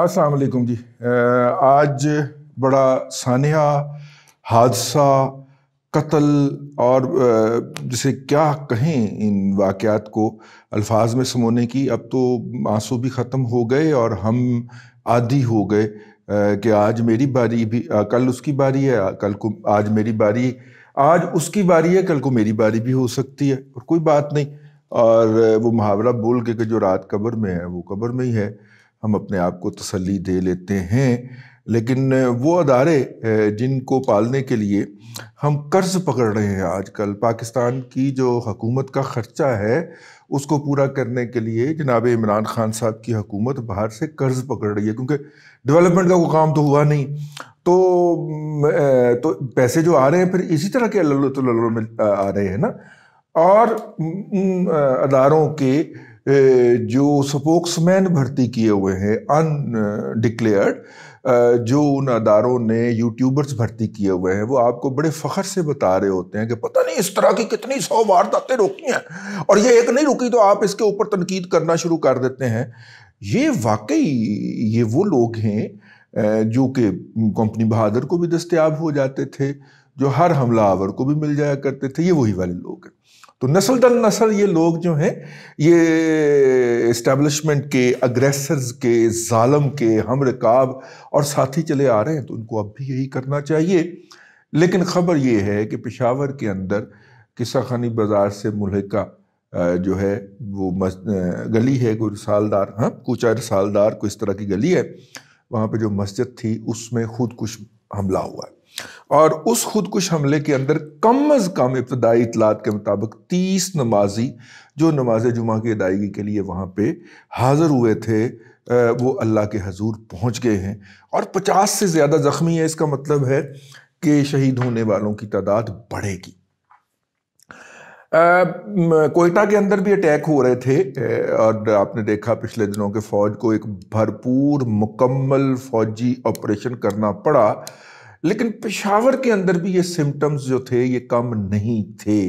असलकुम जी आज बड़ा सानिया हादसा कत्ल और जैसे क्या कहें इन वाक़ात को अल्फाज में समोने की अब तो आंसू भी ख़त्म हो गए और हम आदि हो गए कि आज मेरी बारी भी कल उसकी बारी है कल को आज मेरी बारी आज उसकी बारी है कल को मेरी बारी भी हो सकती है और कोई बात नहीं और वो मुहावरा बोल के कि जो रात कब्र में है वो कब्र में ही है हम अपने आप को तसल्ली दे लेते हैं लेकिन वो अदारे जिनको पालने के लिए हम कर्ज़ पकड़ रहे हैं आजकल पाकिस्तान की जो हकूमत का ख़र्चा है उसको पूरा करने के लिए जनाब इमरान खान साहब की हकूमत बाहर से कर्ज़ पकड़ रही है क्योंकि डेवलपमेंट का कोई काम तो हुआ नहीं तो तो पैसे जो आ रहे हैं फिर इसी तरह के अल्लो में आ रहे हैं ना और अदारों के जो स्पोक्समैन भर्ती किए हुए हैं अनडिक्लेयर्ड जो उन अदारों ने यूट्यूबर्स भर्ती किए हुए हैं वो आपको बड़े फ़ख्र से बता रहे होते हैं कि पता नहीं इस तरह की कितनी सौ वारदातें रोकी हैं और ये एक नहीं रुकी तो आप इसके ऊपर तनकीद करना शुरू कर देते हैं ये वाकई ये वो लोग हैं जो कि कंपनी बहादुर को भी दस्तयाब हो जाते थे जो हर हमला आवर को भी मिल जाया करते थे ये वही वाले लोग हैं तो नस्ल दर नस्ल ये लोग जो हैं ये इस्टेब्लिशमेंट के अग्रेसर्स के जालम के हम रकाब और साथी चले आ रहे हैं तो उनको अब भी यही करना चाहिए लेकिन ख़बर ये है कि पेशावर के अंदर किस्सा खानी बाज़ार से मुलहका जो है वो मस, गली है कोई रसालदार हाँ कोचा रसालदार को इस तरह की गली है वहाँ पे जो मस्जिद थी उसमें ख़ुद कुछ हमला हुआ है और उस खुदकुश हमले के अंदर कम अज़ कम इब्तदाई इतलात के मुताबिक तीस नमाजी जो नमाज जुमा की अदायगी के लिए वहाँ पर हाज़िर हुए थे वो अल्लाह के हजूर पहुँच गए हैं और पचास से ज़्यादा ज़ख्मी है इसका मतलब है कि शहीद होने वालों की तादाद बढ़ेगी कोयटा के अंदर भी अटैक हो रहे थे और आपने देखा पिछले दिनों के फ़ौज को एक भरपूर मुकम्मल फ़ौजी ऑपरेशन करना पड़ा लेकिन पेशावर के अंदर भी ये सिम्टम्स जो थे ये कम नहीं थे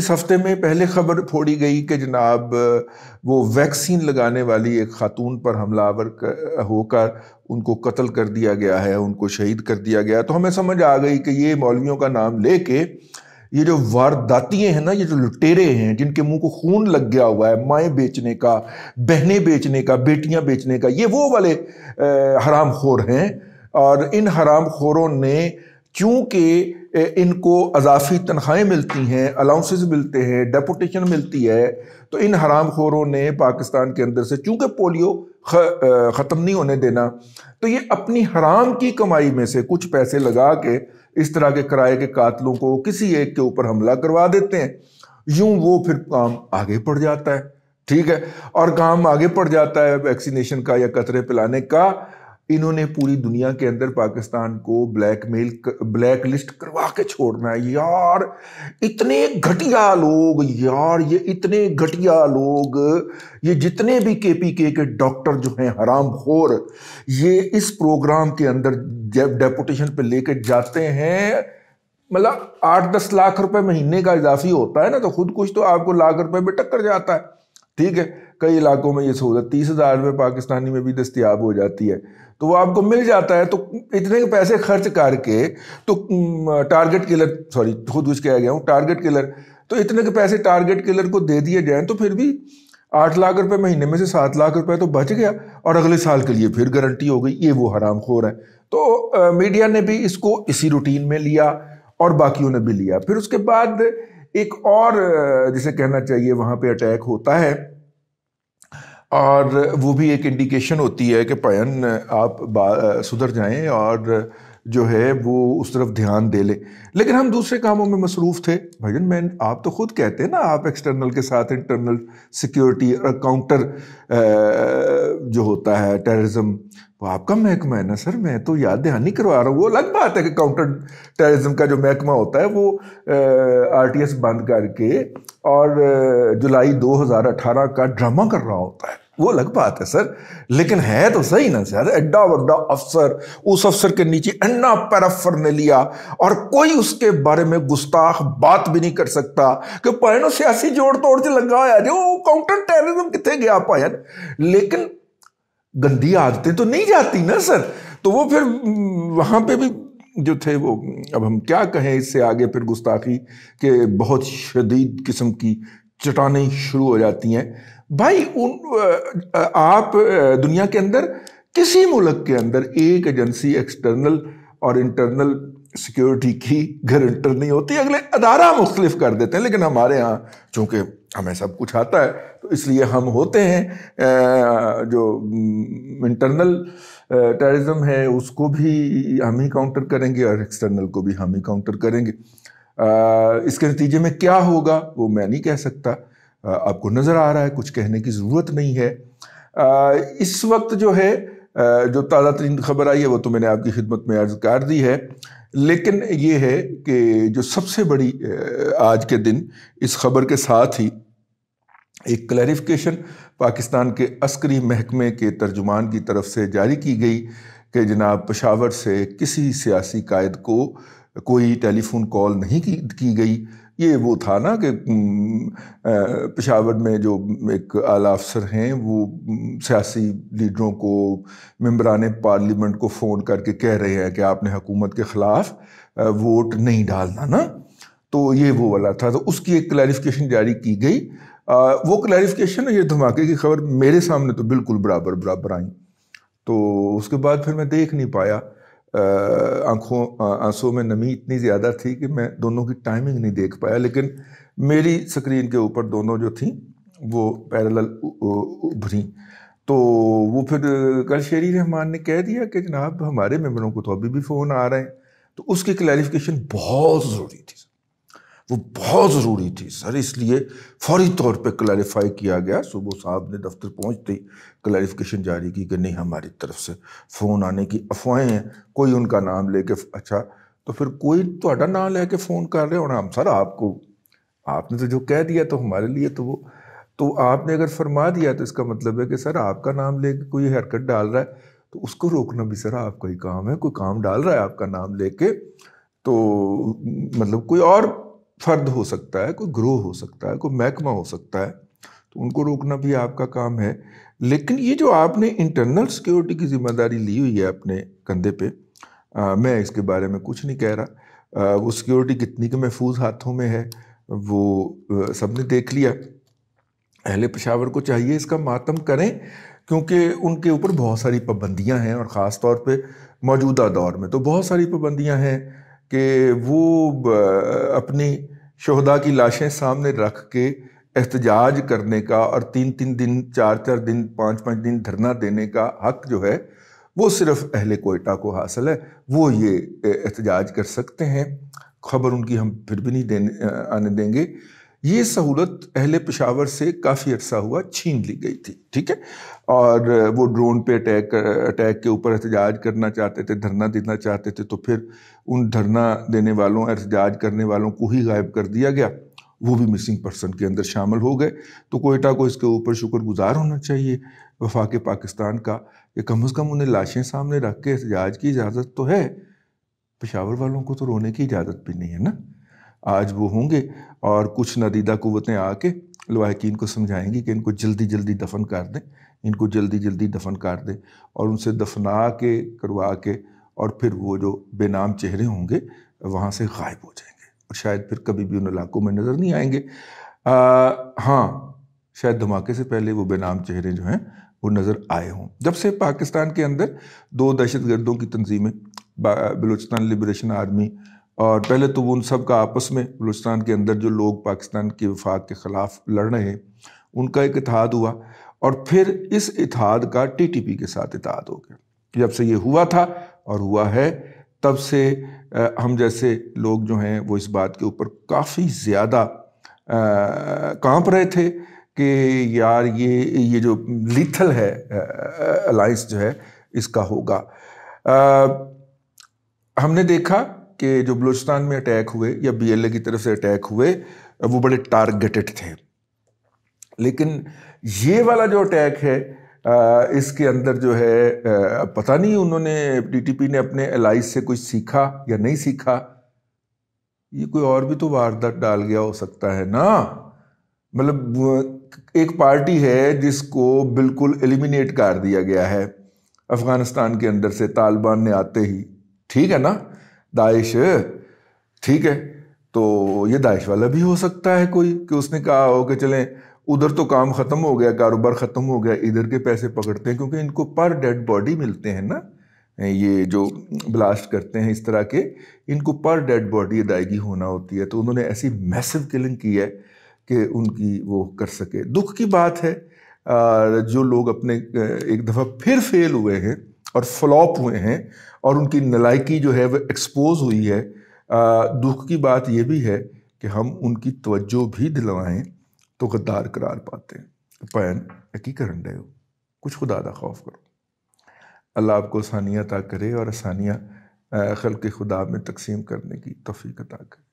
इस हफ्ते में पहले खबर फोड़ी गई कि जनाब वो वैक्सीन लगाने वाली एक खातून पर हमलावर होकर उनको कत्ल कर दिया गया है उनको शहीद कर दिया गया तो हमें समझ आ गई कि ये मौलवियों का नाम लेके ये जो वारदातियाँ हैं ना ये जो लुटेरे हैं जिनके मुंह को खून लग गया हुआ है माएँ बेचने का बहनें बेचने का बेटियां बेचने का ये वो वाले हराम खोर हैं और इन हराम खोरों ने चूँकि इनको अजाफी तनख्वाहें मिलती हैं अलाउंसेस मिलते हैं डेपोटेशन मिलती है तो इन हराम खोरों ने पाकिस्तान के अंदर से चूँकि पोलियो ख़त्म नहीं होने देना तो ये अपनी हराम की कमाई में से कुछ पैसे लगा के इस तरह के किराए के कातलों को किसी एक के ऊपर हमला करवा देते हैं यूं वो फिर काम आगे बढ़ जाता है ठीक है और काम आगे बढ़ जाता है वैक्सीनेशन का या कतरे पिलाने का इन्होंने पूरी दुनिया के अंदर पाकिस्तान को ब्लैकमेल ब्लैक लिस्ट करवा के छोड़ना है यार इतने घटिया लोग यार ये इतने घटिया लोग ये जितने भी केपीके के डॉक्टर जो हैं हराम खोर ये इस प्रोग्राम के अंदर डेपुटेशन पे लेके जाते हैं मतलब आठ दस लाख रुपए महीने का इजाफी होता है ना तो खुद कुछ तो आपको लाख रुपए में टक्कर जाता है ठीक है कई इलाकों में ये सहूलत तीस हज़ार रुपये पाकिस्तानी में भी दस्तियाब हो जाती है तो वो आपको मिल जाता है तो इतने पैसे खर्च करके तो टारगेट किलर सॉरी खुद कुछ कह गया हूँ टारगेट किलर तो इतने के पैसे टारगेट किलर को दे दिए जाएँ तो फिर भी आठ लाख रुपए महीने में से सात लाख रुपए तो बच गया और अगले साल के लिए फिर गारंटी हो गई ये वो हराम खोर है तो आ, मीडिया ने भी इसको इसी रूटीन में लिया और बाकियों ने भी लिया फिर उसके बाद एक और जिसे कहना चाहिए वहाँ पे अटैक होता है और वो भी एक इंडिकेशन होती है कि पयन आप सुधर जाएं और जो है वो उस तरफ ध्यान दे ले लेकिन हम दूसरे कामों में मसरूफ़ थे भजन मैन आप तो खुद कहते हैं ना आप एक्सटर्नल के साथ इंटरनल सिक्योरिटी और काउंटर जो होता है टेररिज्म वो आपका महकमा है ना सर मैं तो याद ध्यान नहीं करवा रहा हूँ वो अलग बात है कि काउंटर टेररिज्म का जो महकमा होता है वो आर बंद करके और जुलाई 2018 का ड्रामा कर रहा होता है वो अलग बात है सर लेकिन है तो सही ना सर एड्डा वड्डा अफसर उस अफसर के नीचे अन्ना पैराफर ने लिया और कोई उसके बारे में गुस्ताख बात भी नहीं कर सकता कि पायनो सियासी जोड़ तोड़ से लगाया अरे वो काउंटर टेररिज्म कितने गया पायन लेकिन गंदी आदतें तो नहीं जाती ना सर तो वो फिर वहां पे भी जो थे वो अब हम क्या कहें इससे आगे फिर गुस्ताखी के बहुत शदीद किस्म की चटाने शुरू हो जाती हैं भाई उन आप दुनिया के अंदर किसी मुल्क के अंदर एक एजेंसी एक्सटर्नल और इंटरनल सिक्योरिटी की गारंटर नहीं होती अगले अदारा मुख्तलिफ कर देते हैं लेकिन हमारे यहाँ चूँकि हमें सब कुछ आता है तो इसलिए हम होते हैं जो इंटरनल टेररिज्म है उसको भी हम ही काउंटर करेंगे और एक्सटर्नल को भी हम ही काउंटर करेंगे इसके नतीजे में क्या होगा वो मैं नहीं कह सकता आपको नज़र आ रहा है कुछ कहने की ज़रूरत नहीं है इस वक्त जो है जो ताज़ा तरीन खबर आई है वो तो मैंने आपकी खिदमत में अर्ज कर दी है लेकिन ये है कि जो सबसे बड़ी आज के दिन इस खबर के साथ ही एक क्लैरिफिकेशन पाकिस्तान के अस्करी महकमे के तर्जुमान की तरफ से जारी की गई कि जनाब पशावर से किसी सियासी कायद को कोई टेलीफोन कॉल नहीं की, की गई ये वो था ना कि पेशावर में जो एक आला अफसर हैं वो सियासी लीडरों को मम्बरान पार्लियामेंट को फ़ोन करके कह रहे हैं कि आपने हुकूमत के ख़िलाफ़ वोट नहीं डालना ना तो ये वो वाला था तो उसकी एक क्लैरिफिकेशन जारी की गई आ, वो क्लैरिफिकेशन ये धमाके की खबर मेरे सामने तो बिल्कुल बराबर बराबर आई तो उसके बाद फिर मैं देख नहीं पाया आंखों आंसुओं में नमी इतनी ज़्यादा थी कि मैं दोनों की टाइमिंग नहीं देख पाया लेकिन मेरी स्क्रीन के ऊपर दोनों जो थी वो पैरेलल उभरी तो वो फिर कल शेरी रहमान ने कह दिया कि जनाब हमारे मेम्बरों को तो अभी भी फ़ोन आ रहे हैं तो उसकी क्लैरिफिकेशन बहुत ज़रूरी थी वो बहुत ज़रूरी थी सर इसलिए फौरी तौर पे क्लैरिफाई किया गया सुबह साहब ने दफ्तर पहुँचते ही क्लैरिफिकेशन जारी की कि नहीं हमारी तरफ से फ़ोन आने की अफवाहें हैं कोई उनका नाम लेके अच्छा तो फिर कोई थोड़ा नाम लेके फ़ोन कर रहे हो हम सर आपको आपने तो जो कह दिया तो हमारे लिए तो वो तो आपने अगर फरमा दिया तो इसका मतलब है कि सर आपका नाम लेके कोई हरकत डाल रहा है तो उसको रोकना भी सर आपका ही काम है कोई काम डाल रहा है आपका नाम लेके तो मतलब कोई और फर्द हो सकता है कोई ग्रोह हो सकता है कोई महकमा हो सकता है तो उनको रोकना भी आपका काम है लेकिन ये जो आपने इंटरनल सिक्योरिटी की जिम्मेदारी ली हुई है अपने कंधे पे आ, मैं इसके बारे में कुछ नहीं कह रहा आ, वो सिक्योरिटी कितनी के महफूज हाथों में है वो सबने देख लिया अहले पेशावर को चाहिए इसका मातम करें क्योंकि उनके ऊपर बहुत सारी पाबंदियां हैं और ख़ास तौर पे मौजूदा दौर में तो बहुत सारी पाबंदियां हैं कि वो अपनी शहदा की लाशें सामने रख के एहतजाज करने का और तीन तीन दिन चार चार दिन पाँच पाँच दिन धरना देने का हक जो है वो सिर्फ अहल कोयटा को हासिल है वो ये एहतजाज कर सकते हैं खबर उनकी हम फिर भी नहीं देने आने देंगे ये सहूलत अहले पेशावर से काफ़ी अर्सा हुआ छीन ली गई थी ठीक है और वो ड्रोन पे अटैक अटैक के ऊपर एहतजाज करना चाहते थे धरना देना चाहते थे तो फिर उन धरना देने वालों एहतजाज करने वालों को ही गायब कर दिया गया वो भी मिसिंग पर्सन के अंदर शामिल हो गए तो कोयटा को इसके ऊपर शुक्रगुजार होना चाहिए वफाक पाकिस्तान का कि कम अज़ कम उन्हें लाशें सामने रख के एहतजाज की इजाज़त तो है पेशावर वालों को तो रोने की इजाज़त भी नहीं है ना आज वो होंगे और कुछ नदीदा कुतें आके लवाकिन को समझाएंगी कि इनको जल्दी जल्दी दफन कर दें इनको जल्दी जल्दी दफन कर दें और उनसे दफना के करवा के और फिर वो जो बेनाम चेहरे होंगे वहाँ से गायब हो जाएंगे और शायद फिर कभी भी उन इलाकों में नज़र नहीं आएंगे आ, हाँ शायद धमाके से पहले वो बेनाम चेहरे जो हैं वो नज़र आए हों जब से पाकिस्तान के अंदर दो दहशत गर्दों की तंजीमें बलोचिस्तान लिब्रेशन आर्मी और पहले तो वो उन सब का आपस में बलूचिस्तान के अंदर जो लोग पाकिस्तान के विफाक के ख़िलाफ़ लड़ रहे हैं उनका एक इतिहाद हुआ और फिर इस इतिहाद का टीटीपी के साथ इतिहाद हो गया जब से ये हुआ था और हुआ है तब से हम जैसे लोग जो हैं वो इस बात के ऊपर काफ़ी ज़्यादा कांप रहे थे कि यार ये ये जो लिथल है अलाइंस जो है इसका होगा आ, हमने देखा कि जो बलूचिस्तान में अटैक हुए या बीएलए की तरफ से अटैक हुए वो बड़े टारगेटेड थे लेकिन ये वाला जो अटैक है इसके अंदर जो है पता नहीं उन्होंने पी ने अपने एलाइज से कुछ सीखा या नहीं सीखा ये कोई और भी तो वारदात डाल गया हो सकता है ना मतलब एक पार्टी है जिसको बिल्कुल एलिमिनेट कर दिया गया है अफ़गानिस्तान के अंदर से तालिबान ने आते ही ठीक है ना दाइश ठीक है तो ये दाइश वाला भी हो सकता है कोई कि उसने कहा हो कि चलें उधर तो काम ख़त्म हो गया कारोबार ख़त्म हो गया इधर के पैसे पकड़ते हैं क्योंकि इनको पर डेड बॉडी मिलते हैं ना ये जो ब्लास्ट करते हैं इस तरह के इनको पर डेड बॉडी अदायगी होना होती है तो उन्होंने ऐसी मैसिव किलिंग की है कि उनकी वो कर सके दुख की बात है जो लोग अपने एक दफ़ा फिर फेल हुए हैं और फ्लॉप हुए हैं और उनकी नलायकी जो है वह एक्सपोज हुई है दुख की बात यह भी है कि हम उनकी तवज्जो भी दिलवाएं तो गद्दार करार पाते हैं पैन एकीकरण रहे डे कुछ खुदा का खौफ करो अल्लाह आपको आसानियाँ अता करे और आसानियाँ खल के खुदा में तकसीम करने की तफ़ीक अता करे